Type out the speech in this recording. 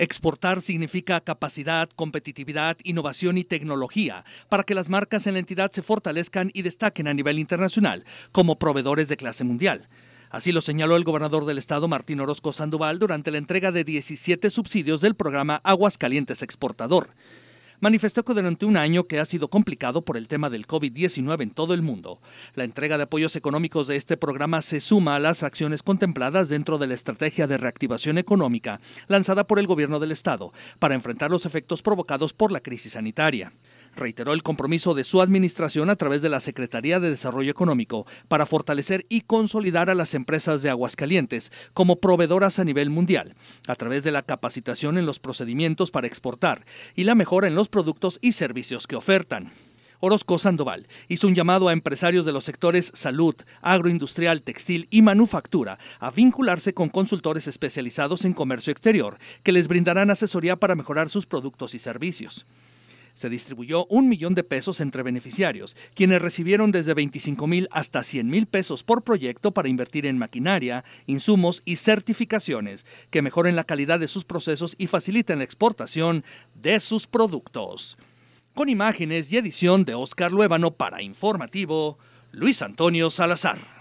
Exportar significa capacidad, competitividad, innovación y tecnología para que las marcas en la entidad se fortalezcan y destaquen a nivel internacional como proveedores de clase mundial. Así lo señaló el gobernador del estado Martín Orozco Sandoval durante la entrega de 17 subsidios del programa Aguascalientes Exportador manifestó que durante un año que ha sido complicado por el tema del COVID-19 en todo el mundo, la entrega de apoyos económicos de este programa se suma a las acciones contempladas dentro de la estrategia de reactivación económica lanzada por el gobierno del Estado para enfrentar los efectos provocados por la crisis sanitaria reiteró el compromiso de su administración a través de la Secretaría de Desarrollo Económico para fortalecer y consolidar a las empresas de Aguascalientes como proveedoras a nivel mundial, a través de la capacitación en los procedimientos para exportar y la mejora en los productos y servicios que ofertan. Orozco Sandoval hizo un llamado a empresarios de los sectores salud, agroindustrial, textil y manufactura a vincularse con consultores especializados en comercio exterior que les brindarán asesoría para mejorar sus productos y servicios. Se distribuyó un millón de pesos entre beneficiarios, quienes recibieron desde 25 mil hasta 100 mil pesos por proyecto para invertir en maquinaria, insumos y certificaciones que mejoren la calidad de sus procesos y faciliten la exportación de sus productos. Con imágenes y edición de Oscar Luébano para Informativo, Luis Antonio Salazar.